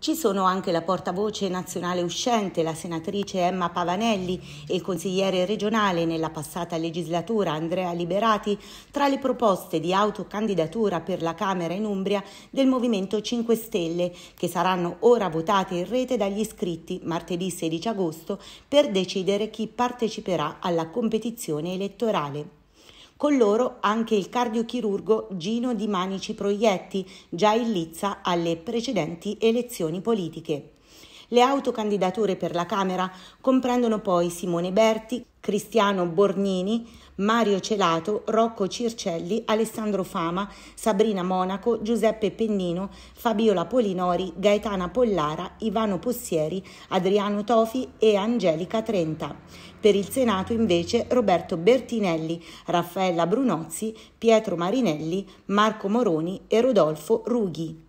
Ci sono anche la portavoce nazionale uscente, la senatrice Emma Pavanelli e il consigliere regionale nella passata legislatura Andrea Liberati tra le proposte di autocandidatura per la Camera in Umbria del Movimento 5 Stelle che saranno ora votate in rete dagli iscritti martedì 16 agosto per decidere chi parteciperà alla competizione elettorale. Con loro anche il cardiochirurgo Gino Di Manici Proietti, già in lizza alle precedenti elezioni politiche. Le autocandidature per la Camera comprendono poi Simone Berti, Cristiano Bornini, Mario Celato, Rocco Circelli, Alessandro Fama, Sabrina Monaco, Giuseppe Pennino, Fabiola Polinori, Gaetana Pollara, Ivano Possieri, Adriano Tofi e Angelica Trenta. Per il Senato invece Roberto Bertinelli, Raffaella Brunozzi, Pietro Marinelli, Marco Moroni e Rodolfo Rughi.